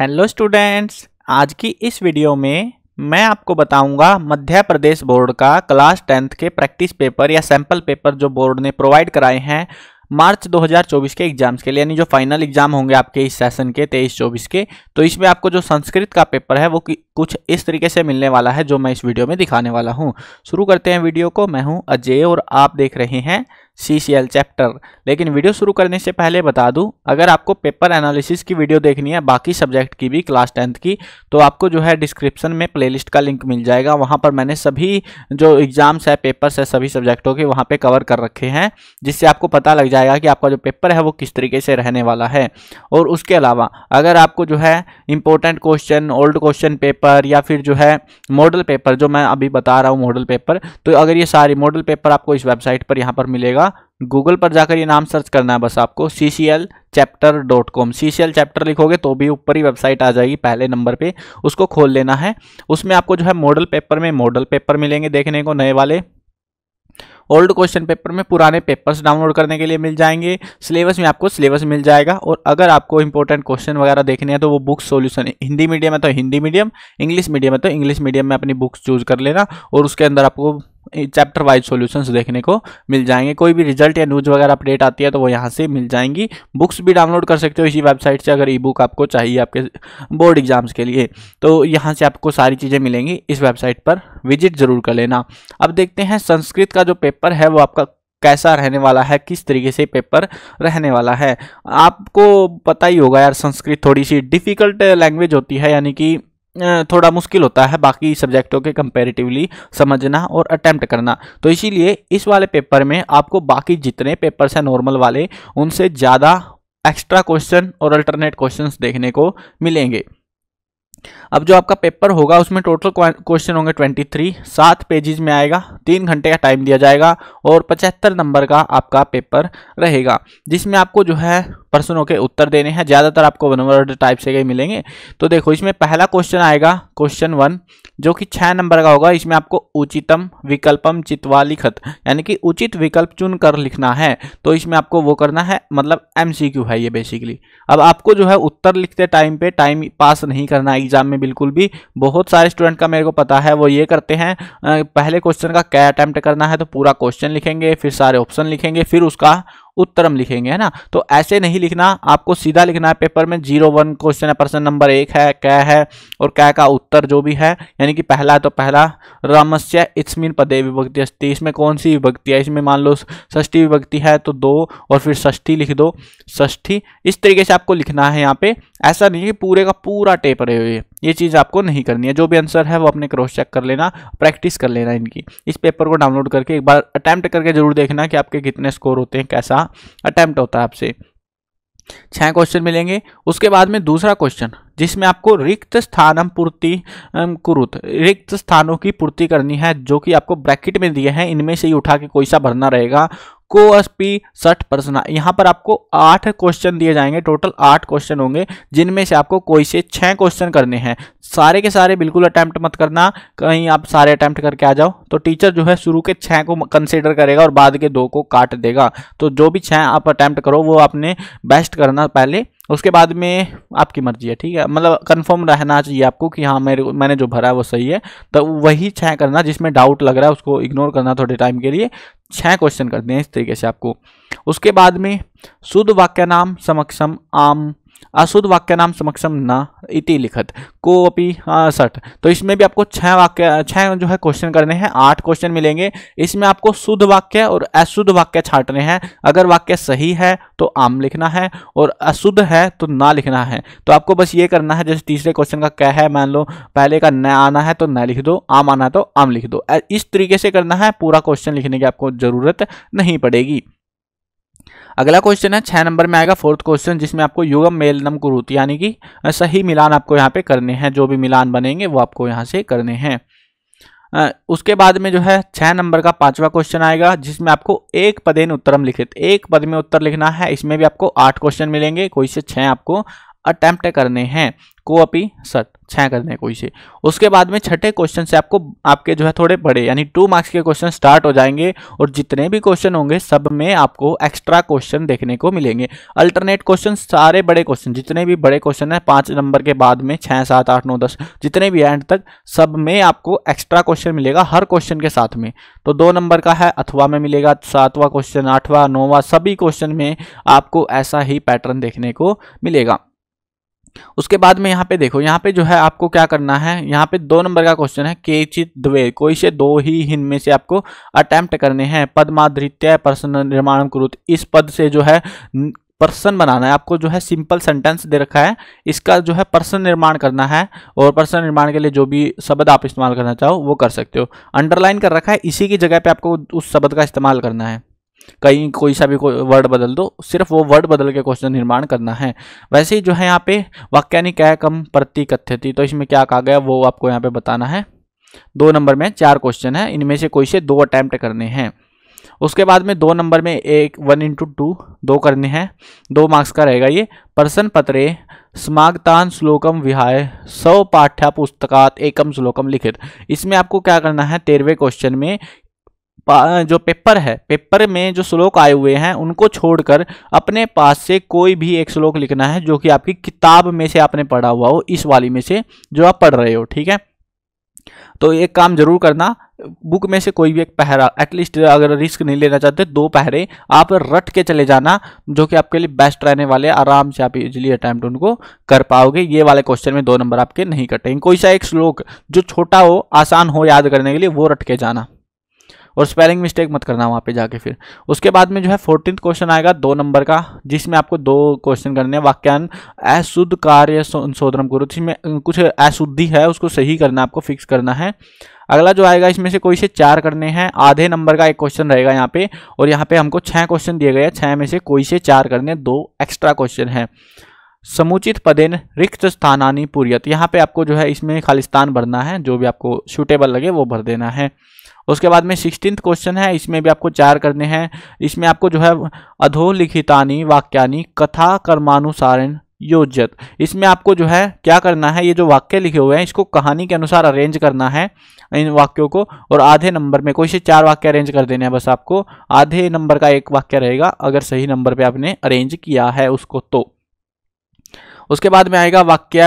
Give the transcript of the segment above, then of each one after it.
hello students आज की इस वीडियो में मैं आपको बताऊंगा मध्य प्रदेश बोर्ड का क्लास टेंथ के प्रैक्टिस पेपर या सैंपल पेपर जो बोर्ड ने प्रोवाइड कराए हैं मार्च 2024 के एग्जाम्स के लिए यानी जो फाइनल एग्जाम होंगे आपके इस सेशन के 23-24 के तो इसमें आपको जो संस्कृत का पेपर है वो कुछ इस तरीके से मिलने वाला है जो मैं इस वीडियो में दिखाने वाला हूँ शुरू करते हैं वीडियो को मैं हूँ अजय और आप देख रहे हैं सी सी एल चैप्टर लेकिन वीडियो शुरू करने से पहले बता दूं अगर आपको पेपर एनालिसिस की वीडियो देखनी है बाकी सब्जेक्ट की भी क्लास टेंथ की तो आपको जो है डिस्क्रिप्शन में प्लेलिस्ट का लिंक मिल जाएगा वहां पर मैंने सभी जो एग्ज़ाम्स है पेपर्स है सभी सब्जेक्टों के वहां पे कवर कर रखे हैं जिससे आपको पता लग जाएगा कि आपका जो पेपर है वो किस तरीके से रहने वाला है और उसके अलावा अगर आपको जो है important question old question paper या फिर जो है मॉडल पेपर जो मैं अभी बता रहा हूँ मॉडल पेपर तो अगर ये सारी मॉडल पेपर आपको इस वेबसाइट पर यहाँ पर मिलेगा गूगल पर जाकर ये नाम सर्च करना है बस आपको C C L chapter dot com C C L chapter लिखोगे तो भी ऊपर ही वेबसाइट आ जाएगी पहले नंबर पे उसको खोल लेना है उसमें आपको जो है मॉडल पेपर में मॉडल पेपर मिलेंगे देखने को नए वाले ओल्ड क्वेश्चन पेपर में पुराने पेपर्स डाउनलोड करने के लिए मिल जाएंगे सिलेबस में आपको सिलेबस मिल जाएगा और अगर आपको इंपॉर्टेंट क्वेश्चन वगैरह देखने हैं तो वो बुक सॉल्यूशन हिंदी मीडियम है तो हिंदी मीडियम इंग्लिश मीडियम है तो इंग्लिश मीडियम में अपनी बुक्स चूज कर लेना और उसके अंदर आपको चैप्टर वाइज सॉल्यूशंस देखने को मिल जाएंगे कोई भी रिजल्ट या न्यूज़ वगैरह अपडेट आती है तो वो यहाँ से मिल जाएंगी बुक्स भी डाउनलोड कर सकते हो इसी वेबसाइट से अगर ई बुक आपको चाहिए आपके बोर्ड एग्जाम्स के लिए तो यहाँ से आपको सारी चीज़ें मिलेंगी इस वेबसाइट पर विजिट ज़रूर कर लेना अब देखते हैं संस्कृत का जो पेपर है वो आपका कैसा रहने वाला है किस तरीके से पेपर रहने वाला है आपको पता ही होगा यार संस्कृत थोड़ी सी डिफ़िकल्ट लैंग्वेज होती है यानी कि थोड़ा मुश्किल होता है बाकी सब्जेक्टों के कंपेरेटिवली समझना और अटैम्प्ट करना तो इसीलिए इस वाले पेपर में आपको बाकी जितने पेपर्स हैं नॉर्मल वाले उनसे ज़्यादा एक्स्ट्रा क्वेश्चन और अल्टरनेट क्वेश्चंस देखने को मिलेंगे अब जो आपका पेपर होगा उसमें टोटल क्वेश्चन होंगे 23 सात पेजेस में आएगा तीन घंटे का टाइम दिया जाएगा और 75 नंबर का आपका पेपर रहेगा जिसमें आपको जो है प्रश्नों के उत्तर देने हैं ज़्यादातर आपको वन वर्ड टाइप से ही मिलेंगे तो देखो इसमें पहला क्वेश्चन आएगा क्वेश्चन वन जो कि छः नंबर का होगा इसमें आपको उचितम विकल्पम चितवा लिखत यानी कि उचित विकल्प चुन कर लिखना है तो इसमें आपको वो करना है मतलब एम है ये बेसिकली अब आपको जो है उत्तर लिखते टाइम पे टाइम पास नहीं करना एग्जाम में बिल्कुल भी बहुत सारे स्टूडेंट का मेरे को पता है वो ये करते हैं पहले क्वेश्चन का क्या अटैम्प्ट करना है तो पूरा क्वेश्चन लिखेंगे फिर सारे ऑप्शन लिखेंगे फिर उसका उत्तरम लिखेंगे है ना तो ऐसे नहीं लिखना आपको सीधा लिखना है पेपर में जीरो वन क्वेश्चन है प्रश्न नंबर एक है कै है और कै का उत्तर जो भी है यानी कि पहला तो पहला रामस्य इसमिन पदे विभक्ति अस्थि इसमें कौन सी विभक्ति है इसमें मान लो ष्ठी विभक्ति है तो दो और फिर ष्ठी लिख दो षष्ठी इस तरीके से आपको लिखना है यहाँ पे ऐसा नहीं है पूरे का पूरा टेप रहे हुए ये चीज़ आपको नहीं करनी है जो भी आंसर है वो अपने क्रॉस चेक कर लेना प्रैक्टिस कर लेना इनकी इस पेपर को डाउनलोड करके एक बार अटैम्प्ट करके जरूर देखना कि आपके कितने स्कोर होते हैं कैसा अटैम्प्ट होता है आपसे छः क्वेश्चन मिलेंगे उसके बाद में दूसरा क्वेश्चन जिसमें आपको रिक्त स्थानम पूर्ति कुरुत रिक्त स्थानों की पूर्ति करनी है जो कि आपको ब्रैकेट में दिए हैं इनमें से ही उठा के कोई सा भरना रहेगा को एस पी सठ प्रश्न यहाँ पर आपको आठ क्वेश्चन दिए जाएंगे टोटल आठ क्वेश्चन होंगे जिनमें से आपको कोई से छः क्वेश्चन करने हैं सारे के सारे बिल्कुल अटैम्प्ट मत करना कहीं आप सारे अटैम्प्ट करके आ जाओ तो टीचर जो है शुरू के छः को कंसिडर करेगा और बाद के दो को काट देगा तो जो भी छः आप अटैम्प्ट करो वो आपने बेस्ट करना पहले उसके बाद में आपकी मर्जी है ठीक है मतलब कंफर्म रहना चाहिए आपको कि हाँ मेरे मैंने जो भरा है वो सही है तो वही छः करना जिसमें डाउट लग रहा है उसको इग्नोर करना थोड़े टाइम के लिए छः क्वेश्चन करते हैं इस तरीके से आपको उसके बाद में शुद्ध वाक्य नाम समक्षम आम अशुद्ध वाक्य नाम समक्षम न इति लिखत को अपी सठ तो इसमें भी आपको छह वाक्य छह जो है क्वेश्चन करने हैं आठ क्वेश्चन मिलेंगे इसमें आपको शुद्ध वाक्य और अशुद्ध वाक्य छाटने हैं अगर वाक्य सही है तो आम लिखना है और अशुद्ध है तो ना लिखना है तो आपको बस ये करना है जैसे तीसरे क्वेश्चन का क्या है मान लो पहले का न आना है तो न लिख दो आम आना है तो आम लिख दो इस तरीके से करना है पूरा क्वेश्चन लिखने की आपको ज़रूरत नहीं पड़ेगी अगला क्वेश्चन है छः नंबर में आएगा फोर्थ क्वेश्चन जिसमें आपको युगम मेलनम कुरुत यानी कि सही मिलान आपको यहाँ पे करने हैं जो भी मिलान बनेंगे वो आपको यहाँ से करने हैं उसके बाद में जो है छः नंबर का पांचवा क्वेश्चन आएगा जिसमें आपको एक पदेन उत्तरम लिखित एक पद में उत्तर लिखना है इसमें भी आपको आठ क्वेश्चन मिलेंगे कोई से छः आपको अटैम्प्ट करने हैं को अपी सत छः करने कोई से उसके बाद में छठे क्वेश्चन से आपको आपके जो है थोड़े बड़े यानी टू मार्क्स के क्वेश्चन स्टार्ट हो जाएंगे और जितने भी क्वेश्चन होंगे सब में आपको एक्स्ट्रा क्वेश्चन देखने को मिलेंगे अल्टरनेट क्वेश्चन सारे बड़े क्वेश्चन जितने भी बड़े क्वेश्चन हैं पाँच नंबर के बाद में छः सात आठ नौ दस जितने भी एंड तक सब में आपको एक्स्ट्रा क्वेश्चन मिलेगा हर क्वेश्चन के साथ में तो दो नंबर का है अथवा में मिलेगा सातवा क्वेश्चन आठवा नौवा सभी क्वेश्चन में आपको ऐसा ही पैटर्न देखने को मिलेगा उसके बाद में यहाँ पे देखो यहाँ पे जो है आपको क्या करना है यहाँ पे दो नंबर का क्वेश्चन है के चित द्वे कोई से दो ही में से आपको अटैम्प्ट करने हैं पदमाधृत्य प्रसन्न निर्माण कुरुत इस पद से जो है पर्सन बनाना है आपको जो है सिंपल सेंटेंस दे रखा है इसका जो है पर्सन निर्माण करना है और पर्सन निर्माण के लिए जो भी शब्द आप इस्तेमाल करना चाहो वो कर सकते हो अंडरलाइन कर रखा है इसी की जगह पे आपको उस शब्द का इस्तेमाल करना है कहीं कोई सा भी कोई वर्ड बदल दो सिर्फ वो वर्ड बदल के क्वेश्चन निर्माण करना है वैसे ही जो है यहाँ पे वाक्यानि क्या कम प्रति कथ्यति तो इसमें क्या कहा गया वो आपको यहाँ पे बताना है दो नंबर में चार क्वेश्चन है इनमें से कोई से दो अटैम्प्ट करने हैं उसके बाद में दो नंबर में एक वन इंटू टू दो करने हैं दो मार्क्स का रहेगा ये प्रश्न पत्रे स्मागतान श्लोकम विहाय सौ पाठ्य पुस्तकात एकम श्लोकम लिखित इसमें आपको क्या करना है तेरहवें क्वेश्चन में जो पेपर है पेपर में जो श्लोक आए हुए हैं उनको छोड़कर अपने पास से कोई भी एक श्लोक लिखना है जो कि आपकी किताब में से आपने पढ़ा हुआ हो इस वाली में से जो आप पढ़ रहे हो ठीक है तो एक काम जरूर करना बुक में से कोई भी एक पहरा एटलीस्ट अगर रिस्क नहीं लेना चाहते दो पहरे आप रट के चले जाना जो कि आपके लिए बेस्ट रहने वाले आराम से आप इजीली अटैम्प्ट उनको कर पाओगे ये वाले क्वेश्चन में दो नंबर आपके नहीं कटेंगे कोई सा एक श्लोक जो छोटा हो आसान हो याद करने के लिए वो रट के जाना और स्पेलिंग मिस्टेक मत करना वहाँ पे जाके फिर उसके बाद में जो है फोर्टीन क्वेश्चन आएगा दो नंबर का जिसमें आपको दो क्वेश्चन करने हैं वाक्यान अशुद्ध कार्य संशोधन करो जिसमें कुछ अशुद्धि है उसको सही करना आपको फिक्स करना है अगला जो आएगा इसमें से कोई से चार करने हैं आधे नंबर का एक क्वेश्चन रहेगा यहाँ पे और यहाँ पे हमको छः क्वेश्चन दिए गए हैं छः में से कोई से चार करने दो एक्स्ट्रा क्वेश्चन हैं समुचित पदेन रिक्त स्थानानी पूरियत यहाँ पे आपको जो है इसमें खालिस्तान भरना है जो भी आपको सूटेबल लगे वो भर देना है उसके बाद में सिक्सटीन क्वेश्चन है इसमें भी आपको चार करने हैं इसमें आपको जो है अधोलिखितानी वाक्यानी कथा कर्मानुसारण योजत इसमें आपको जो है क्या करना है ये जो वाक्य लिखे हुए हैं इसको कहानी के अनुसार अरेंज करना है इन वाक्यों को और आधे नंबर में कोई से चार वाक्य अरेंज कर देने हैं बस आपको आधे नंबर का एक वाक्य रहेगा अगर सही नंबर पे आपने अरेंज किया है उसको तो उसके बाद में आएगा वाक्य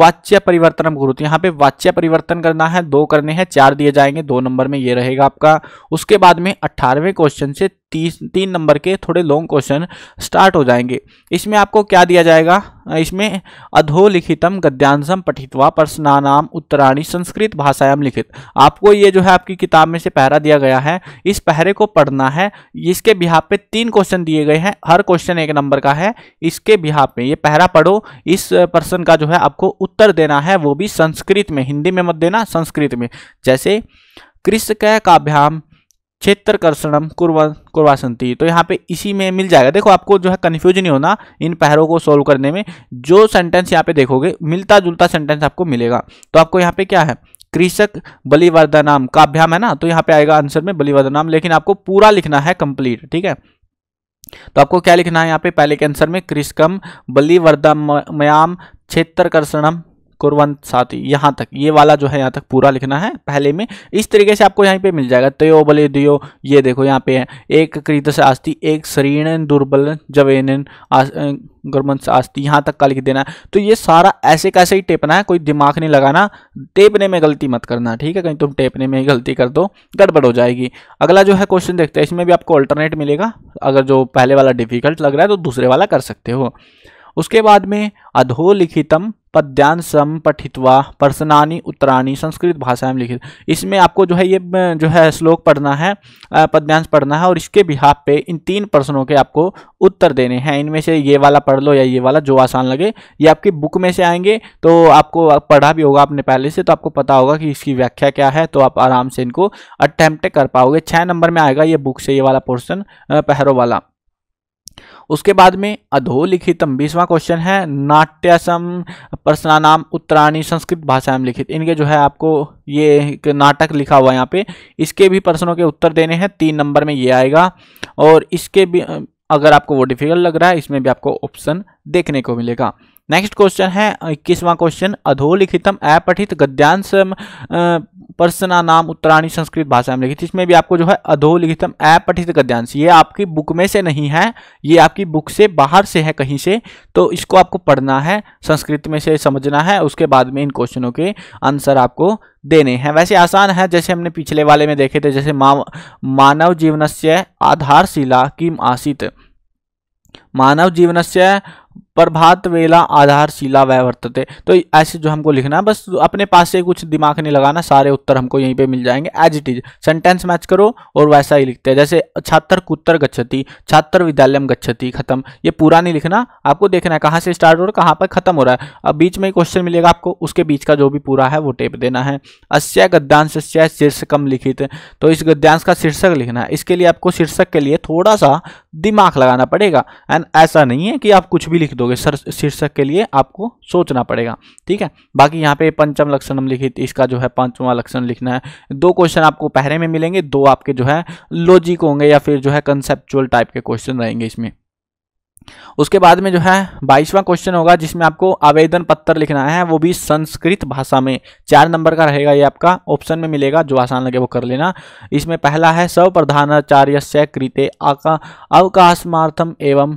वाच्य परिवर्तन तो यहाँ पे वाच्य परिवर्तन करना है दो करने हैं चार दिए जाएंगे दो नंबर में ये रहेगा आपका उसके बाद में अट्ठारहवें क्वेश्चन से तीस तीन नंबर के थोड़े लॉन्ग क्वेश्चन स्टार्ट हो जाएंगे इसमें आपको क्या दिया जाएगा इसमें अधोलिखितम गद्यांशम पठित्वा प्रश्नानाम उत्तराणी संस्कृत भाषायाम लिखित आपको ये जो है आपकी किताब में से पहरा दिया गया है इस पहरे को पढ़ना है इसके बिहार पे तीन क्वेश्चन दिए गए हैं हर क्वेश्चन एक नंबर का है इसके बिहार पे ये पहरा पढ़ो इस प्रश्न का जो है आपको उत्तर देना है वो भी संस्कृत में हिंदी में मत देना संस्कृत में जैसे कृष्ण काभ्याम क्षेत्र कुरवा कुरवा संति तो यहाँ पे इसी में मिल जाएगा देखो आपको जो है कन्फ्यूज नहीं होना इन पहरों को सोल्व करने में जो सेंटेंस यहाँ पे देखोगे मिलता जुलता सेंटेंस आपको मिलेगा तो आपको यहाँ पे क्या है कृषक बलिवर्धनाम काभ्याम है ना तो यहाँ पे आएगा आंसर में बलिवर्धनाम लेकिन आपको पूरा लिखना है कंप्लीट ठीक है तो आपको क्या लिखना है यहाँ पे पहले के आंसर में कृषकम क्षेत्र कर्षणम कुरवंत यहाँ तक ये वाला जो है यहाँ तक पूरा लिखना है पहले में इस तरीके से आपको यहाँ पे मिल जाएगा तयो बले दियो ये देखो यहाँ पे है एक कृत से आस्ती एक शरीन दुर्बल जवेन गुरमंत से आस्ती यहाँ तक का लिख देना है तो ये सारा ऐसे कैसे ही टेपना है कोई दिमाग नहीं लगाना टेपने में गलती मत करना ठीक है कहीं तुम टेपने में ही गलती कर दो गड़बड़ हो जाएगी अगला जो है क्वेश्चन देखते हैं इसमें भी आपको अल्टरनेट मिलेगा अगर जो पहले वाला डिफिकल्ट लग रहा है तो दूसरे वाला कर सकते हो उसके बाद में अधोलिखितम पद्यांशम पठित्वा पर्सनानी उत्तरानी संस्कृत भाषा में लिखित इसमें आपको जो है ये जो है श्लोक पढ़ना है पद्यांश पढ़ना है और इसके बिहाब पे इन तीन प्रश्नों के आपको उत्तर देने हैं इनमें से ये वाला पढ़ लो या ये वाला जो आसान लगे ये आपकी बुक में से आएंगे तो आपको पढ़ा भी होगा आपने पहले से तो आपको पता होगा कि इसकी व्याख्या क्या है तो आप आराम से इनको अटैम्प्ट कर पाओगे छः नंबर में आएगा ये बुक से ये वाला पोर्सन पहरों वाला उसके बाद में अधोलिखितम बीसवा क्वेश्चन है नाट्यसम प्रश्नानाम उत्तराणी संस्कृत भाषा में लिखित इनके जो है आपको ये एक नाटक लिखा हुआ है यहाँ पे इसके भी प्रश्नों के उत्तर देने हैं तीन नंबर में ये आएगा और इसके भी अगर आपको वो डिफिकल्ट लग रहा है इसमें भी आपको ऑप्शन देखने को मिलेगा नेक्स्ट क्वेश्चन है इक्कीसवां क्वेश्चन अधोलिखितम अपठित गद्यांश पर्सना नाम उत्तराणी संस्कृत भाषा में थी इसमें भी आपको जो है अधोलिखितम अपठित गद्यांश ये आपकी बुक में से नहीं है ये आपकी बुक से बाहर से है कहीं से तो इसको आपको पढ़ना है संस्कृत में से समझना है उसके बाद में इन क्वेश्चनों के आंसर आपको देने हैं वैसे आसान है जैसे हमने पिछले वाले में देखे थे जैसे मानव जीवन से आधारशिला किम आसित मानव जीवन से प्रभात वेला आधारशिला वह वर्तते तो ऐसे जो हमको लिखना है बस अपने पास से कुछ दिमाग नहीं लगाना सारे उत्तर हमको यहीं पे मिल जाएंगे as it is sentence match करो और वैसा ही लिखते हैं जैसे छात्र कुत्तर गच्छति छात्र विद्यालय गच्छति खत्म ये पूरा नहीं लिखना आपको देखना है कहाँ से स्टार्ट हो रहा है कहाँ पर खत्म हो रहा है अब बीच में क्वेश्चन मिलेगा आपको उसके बीच का जो भी पूरा है वो टेप देना है अस्य गद्यांश शीर्षक लिखित तो इस गद्यांश का शीर्षक लिखना है इसके लिए आपको शीर्षक के लिए थोड़ा सा दिमाग लगाना पड़ेगा एंड ऐसा नहीं है कि आप कुछ भी लिख दो दोगे सर शीर्षक के लिए आपको सोचना पड़ेगा ठीक है बाकी यहाँ पे पंचम लक्षण लिखी थी इसका जो है पांचवा लक्षण लिखना है दो क्वेश्चन आपको पहरे में मिलेंगे दो आपके जो है लॉजिक होंगे या फिर जो है कंसेप्चुअल टाइप के क्वेश्चन रहेंगे इसमें उसके बाद में जो है बाईसवां क्वेश्चन होगा जिसमें आपको आवेदन पत्र लिखना है वो भी संस्कृत भाषा में चार नंबर का रहेगा ये आपका ऑप्शन में मिलेगा जो आसान लगे वो कर लेना इसमें पहला है सव प्रधानाचार्य कृते अवकाशमार्थम एवं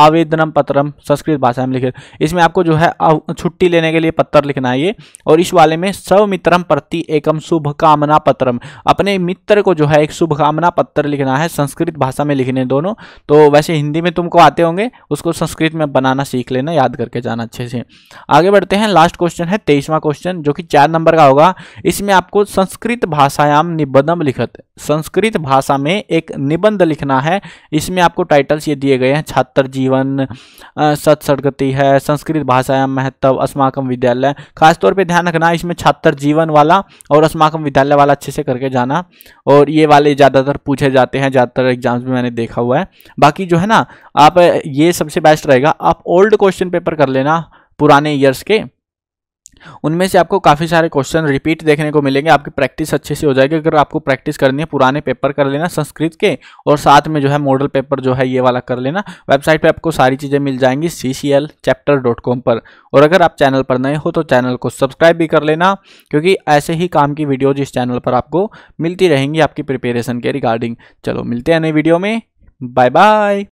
आवेदनम पत्रम संस्कृत भाषा में लिखे इसमें आपको जो है छुट्टी लेने के लिए पत्र लिखना है ये और इस वाले में सब मित्रम प्रति एकम शुभकामना पत्रम अपने मित्र को जो है एक शुभकामना पत्र लिखना है संस्कृत भाषा में लिखने दोनों तो वैसे हिंदी में तुमको आते होंगे उसको संस्कृत में बनाना सीख लेना याद करके जाना अच्छे से आगे बढ़ते हैं लास्ट क्वेश्चन है तेईसवा क्वेश्चन जो कि चार नंबर का होगा इसमें आपको संस्कृत भाषायाम निबंधम लिखत संस्कृत भाषा में एक निबंध लिखना है इसमें आपको टाइटल्स ये दिए गए हैं छात्र छात्र जीवन सत सदगति है संस्कृत भाषाया महत्व अस्माकम विद्यालय खासतौर पे ध्यान रखना इसमें छात्र जीवन वाला और अस्माकम विद्यालय वाला अच्छे से करके जाना और ये वाले ज़्यादातर पूछे जाते हैं ज़्यादातर एग्जाम्स में मैंने देखा हुआ है बाकी जो है ना आप ये सबसे बेस्ट रहेगा आप ओल्ड क्वेश्चन पेपर कर लेना पुराने ईयर्स के उनमें से आपको काफ़ी सारे क्वेश्चन रिपीट देखने को मिलेंगे आपकी प्रैक्टिस अच्छे से हो जाएगी अगर आपको प्रैक्टिस करनी है पुराने पेपर कर लेना संस्कृत के और साथ में जो है मॉडल पेपर जो है ये वाला कर लेना वेबसाइट पर आपको सारी चीज़ें मिल जाएंगी सी पर और अगर आप चैनल पर नए हो तो चैनल को सब्सक्राइब भी कर लेना क्योंकि ऐसे ही काम की वीडियोज इस चैनल पर आपको मिलती रहेंगी आपकी प्रिपेरेशन के रिगार्डिंग चलो मिलते हैं नई वीडियो में बाय बाय